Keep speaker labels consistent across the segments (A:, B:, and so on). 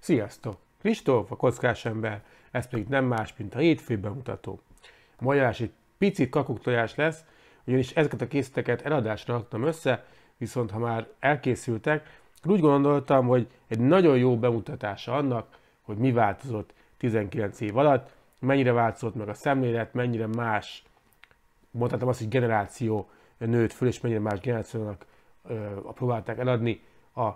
A: Sziasztok! Kristóf, a kockás ember, ez pedig nem más, mint a hétfő bemutató. A magyarás egy picit kakuktojás lesz, ugyanis ezeket a készleteket eladásra adtam össze, viszont ha már elkészültek, úgy gondoltam, hogy egy nagyon jó bemutatása annak, hogy mi változott 19 év alatt, mennyire változott meg a szemlélet, mennyire más, mondhatom azt, hogy generáció nőtt föl, és mennyire más generációnak próbálták eladni a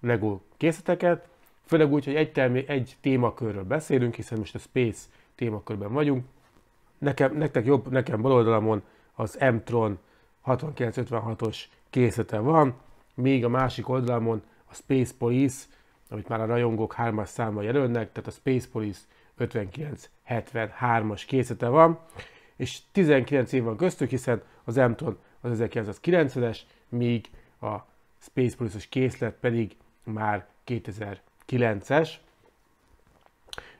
A: LEGO készleteket. Főleg úgy, hogy egy, termé- egy témakörről beszélünk, hiszen most a Space témakörben vagyunk. Nekem, nektek jobb, nekem bal oldalamon az M-tron 6956-os készlete van, még a másik oldalamon a Space Police, amit már a rajongók hármas számmal jelölnek, tehát a Space Police 5973-as készlete van, és 19 év van köztük, hiszen az Emton az 1990-es, míg a Space Police-os készlet pedig már 2000 9-es.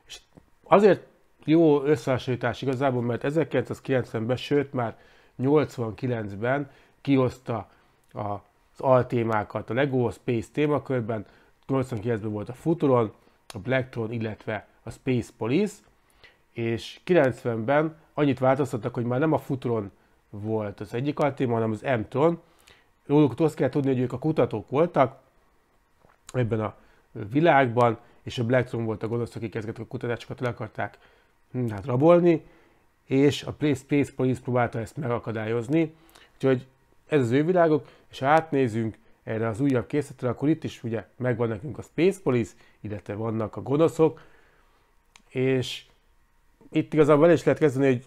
A: És azért jó összehasonlítás igazából, mert 1990-ben, sőt már 89-ben kihozta az altémákat. A Lego Space témakörben 89-ben volt a Futuron, a Blacktron, illetve a Space Police, és 90-ben annyit változtattak, hogy már nem a Futuron volt az egyik altéma, hanem az M-tron. Róluk azt kell tudni, hogy ők a kutatók voltak ebben a világban, és a Blackstone volt a gonosz, akik ezeket a kutatásokat le akarták hm, hát rabolni, és a Space Police próbálta ezt megakadályozni. Úgyhogy ez az ő világok, és ha átnézünk erre az újabb készletre, akkor itt is ugye megvan nekünk a Space Police, illetve vannak a gonoszok, és itt igazából is lehet kezdeni, hogy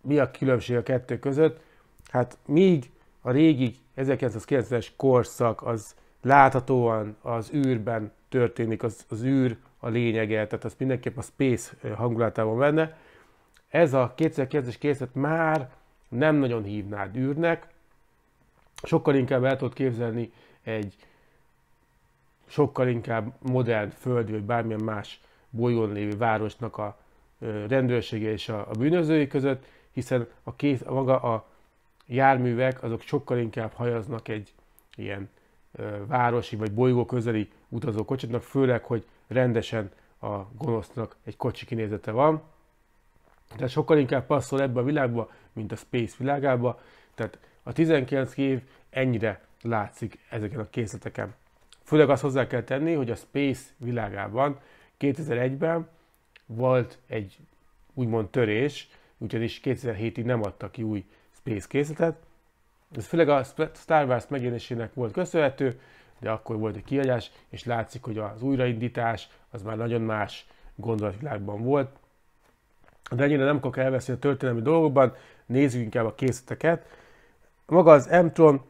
A: mi a különbség a kettő között. Hát míg a régi 1990-es korszak az láthatóan az űrben történik, az, az űr a lényege, tehát az mindenképp a space hangulatában benne. Ez a 2009-es készlet már nem nagyon hívnád űrnek, sokkal inkább el tudod képzelni egy sokkal inkább modern földi, vagy bármilyen más bolygón lévő városnak a rendőrsége és a, a bűnözői között, hiszen a kész, maga a járművek azok sokkal inkább hajaznak egy ilyen városi vagy bolygó közeli kocsitnak, főleg, hogy rendesen a gonosznak egy kocsi kinézete van. de sokkal inkább passzol ebbe a világba, mint a Space világába. Tehát a 19 év ennyire látszik ezeken a készleteken. Főleg azt hozzá kell tenni, hogy a Space világában 2001-ben volt egy úgymond törés, ugyanis 2007-ig nem adtak ki új Space készletet, ez főleg a Star Wars megjelenésének volt köszönhető, de akkor volt egy kiadás, és látszik, hogy az újraindítás az már nagyon más gondolatvilágban volt. De ennyire nem kell elveszni a történelmi dolgokban, nézzük inkább a készleteket. Maga az Emtron,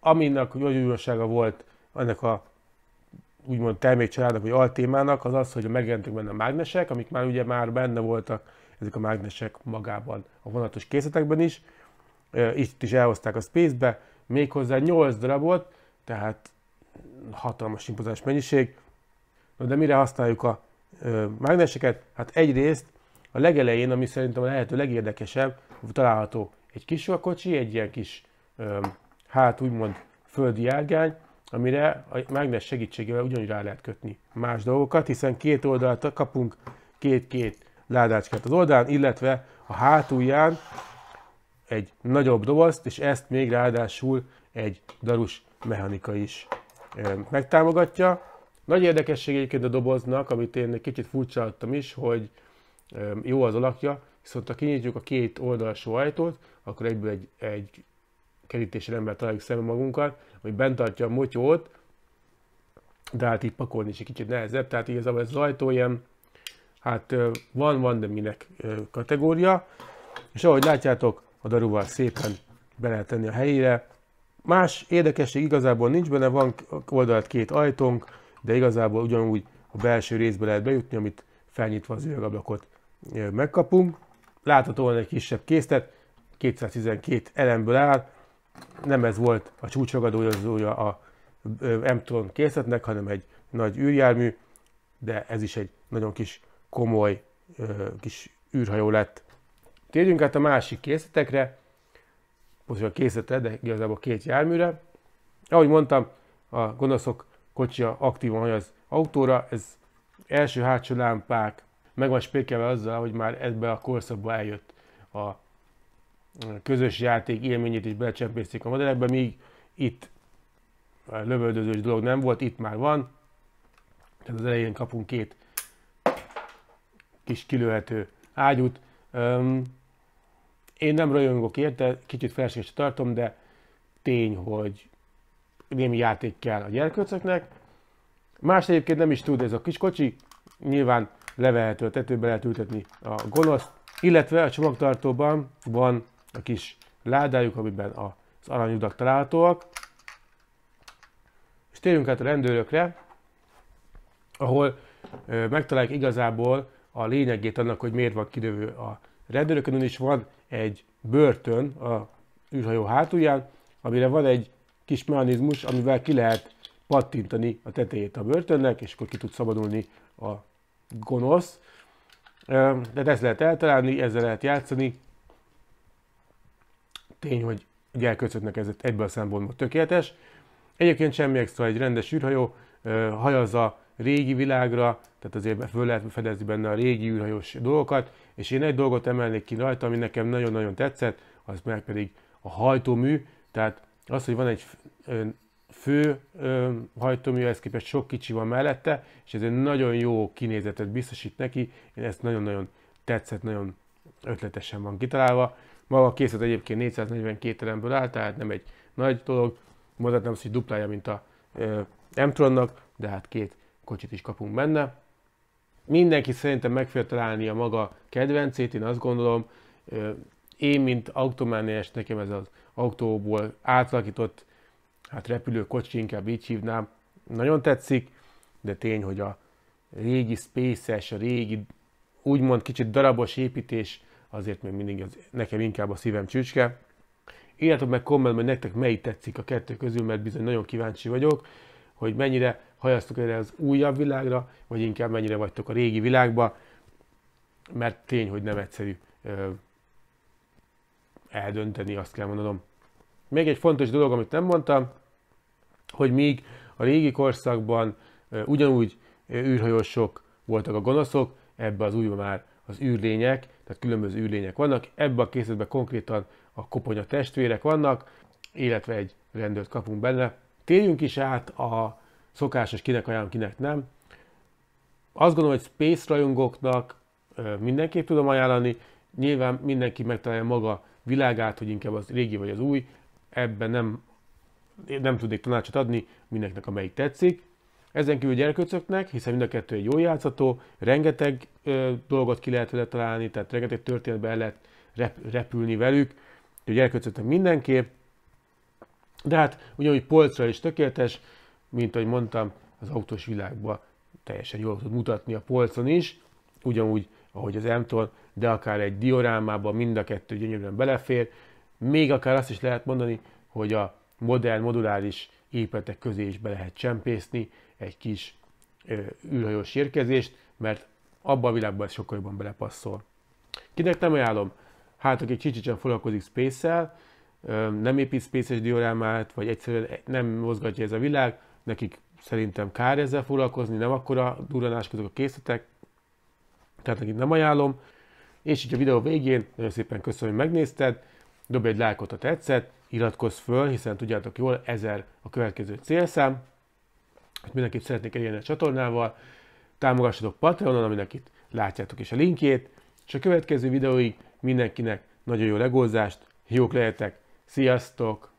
A: aminek nagy újdonsága volt ennek a úgymond termékcsaládnak, vagy altémának, az az, hogy megjelentek benne a mágnesek, amik már ugye már benne voltak ezek a mágnesek magában, a vonatos készletekben is itt is elhozták a Space-be, méghozzá 8 darabot, tehát hatalmas impozáns mennyiség. Na de mire használjuk a mágneseket? Hát egyrészt a legelején, ami szerintem a lehető legérdekesebb, található egy kis kocsi, egy ilyen kis, hát úgymond földi járgány, amire a mágnes segítségével ugyanúgy rá lehet kötni más dolgokat, hiszen két oldalt kapunk két-két ládácskát az oldalán, illetve a hátulján egy nagyobb dobozt, és ezt még ráadásul egy darus mechanika is megtámogatja. Nagy érdekesség egyébként a doboznak, amit én egy kicsit furcsáltam is, hogy jó az alakja, viszont ha kinyitjuk a két oldalsó ajtót, akkor egyből egy, egy kerítési ember találjuk szembe magunkat, hogy bent tartja a motyót, de hát így pakolni is egy kicsit nehezebb, tehát igazából ez az ajtó ilyen, hát van, van, de minek kategória. És ahogy látjátok, a daruval szépen be lehet tenni a helyére. Más érdekesség igazából nincs benne, van oldalt két ajtónk, de igazából ugyanúgy a belső részbe lehet bejutni, amit felnyitva az üvegablakot megkapunk. Láthatóan egy kisebb készlet, 212 elemből áll, nem ez volt a csúcsragadózója a M-tron készletnek, hanem egy nagy űrjármű, de ez is egy nagyon kis komoly kis űrhajó lett. Térjünk át a másik készletekre, most a készletre, de igazából két járműre. Ahogy mondtam, a gonoszok kocsia aktívan hagy az autóra, ez első hátsó lámpák meg van spékelve azzal, hogy már ebbe a korszakba eljött a közös játék élményét is belecsempészték a modellekbe, míg itt lövöldözős dolog nem volt, itt már van. Tehát az elején kapunk két kis kilőhető ágyút. Én nem rajongok érte, kicsit felséges tartom, de tény, hogy némi játék kell a gyerkőcöknek. Más egyébként nem is tud ez a kis kocsi, nyilván levehető, tetőbe lehet ültetni a gonoszt, illetve a csomagtartóban van a kis ládájuk, amiben az aranyudak találhatóak. És térjünk át a rendőrökre, ahol megtalálják igazából a lényegét annak, hogy miért van kidövő a rendőrökön, is van egy börtön a űrhajó hátulján, amire van egy kis mechanizmus, amivel ki lehet pattintani a tetejét a börtönnek, és akkor ki tud szabadulni a gonosz. De ezt lehet eltalálni, ezzel lehet játszani. Tény, hogy ugye elköszöntnek ez ebből a szempontból tökéletes. Egyébként semmi extra, egy rendes űrhajó, hajazza régi világra, tehát azért föl lehet fedezni benne a régi űrhajós dolgokat, és én egy dolgot emelnék ki rajta, ami nekem nagyon-nagyon tetszett, az meg pedig a hajtómű, tehát az, hogy van egy fő hajtóműhez képest sok kicsi van mellette, és ez egy nagyon jó kinézetet biztosít neki, én ezt nagyon-nagyon tetszett, nagyon ötletesen van kitalálva. Maga a készlet egyébként 442 teremből áll, tehát nem egy nagy dolog, mondhatnám azt, hogy duplája, mint a M-tronnak, de hát két kocsit is kapunk benne. Mindenki szerintem meg fogja találni a maga kedvencét, én azt gondolom, én, mint automániás, nekem ez az autóból átalakított, hát repülőkocsi, inkább így hívnám, nagyon tetszik, de tény, hogy a régi spaces, a régi úgymond kicsit darabos építés azért még mindig az, nekem inkább a szívem csücske. Írjátok meg kommentben, hogy nektek melyik tetszik a kettő közül, mert bizony nagyon kíváncsi vagyok, hogy mennyire hajasztok erre az újabb világra, vagy inkább mennyire vagytok a régi világba, mert tény, hogy nem egyszerű eldönteni, azt kell mondanom. Még egy fontos dolog, amit nem mondtam, hogy míg a régi korszakban ugyanúgy űrhajósok voltak a gonoszok, ebbe az újban már az űrlények, tehát különböző űrlények vannak, ebbe a készletben konkrétan a koponya testvérek vannak, illetve egy rendőrt kapunk benne. Térjünk is át a szokásos, kinek ajánlom, kinek nem. Azt gondolom, hogy space rajongóknak mindenképp tudom ajánlani, nyilván mindenki megtalálja maga világát, hogy inkább az régi vagy az új, ebben nem, nem tudnék tanácsot adni, mindenkinek amelyik tetszik. Ezen kívül gyerkőcöknek, hiszen mind a kettő egy jó játszható, rengeteg ö, dolgot ki lehet vele találni, tehát rengeteg történetbe el lehet rep, repülni velük, de gyerkőcöknek mindenképp. De hát ugyanúgy polcra is tökéletes, mint ahogy mondtam, az autós világban teljesen jól tud mutatni a polcon is, ugyanúgy, ahogy az m de akár egy diorámában mind a kettő gyönyörűen belefér. Még akár azt is lehet mondani, hogy a modern, moduláris épületek közé is be lehet csempészni egy kis űrhajós érkezést, mert abban a világban ez sokkal jobban belepasszol. Kinek nem ajánlom? Hát, aki csicsicsen foglalkozik space nem épít space diorámát, vagy egyszerűen nem mozgatja ez a világ, nekik szerintem kár ezzel foglalkozni, nem akkora durranás közök a készletek, tehát nekik nem ajánlom. És így a videó végén nagyon szépen köszönöm, hogy megnézted, dobj egy lájkot, ha tetszett, iratkozz föl, hiszen tudjátok jól, ezer a következő célszám. Mindenképp szeretnék elérni a csatornával, támogassatok Patreonon, aminek itt látjátok is a linkjét, és a következő videóig mindenkinek nagyon jó legózást, jók lehetek, sziasztok!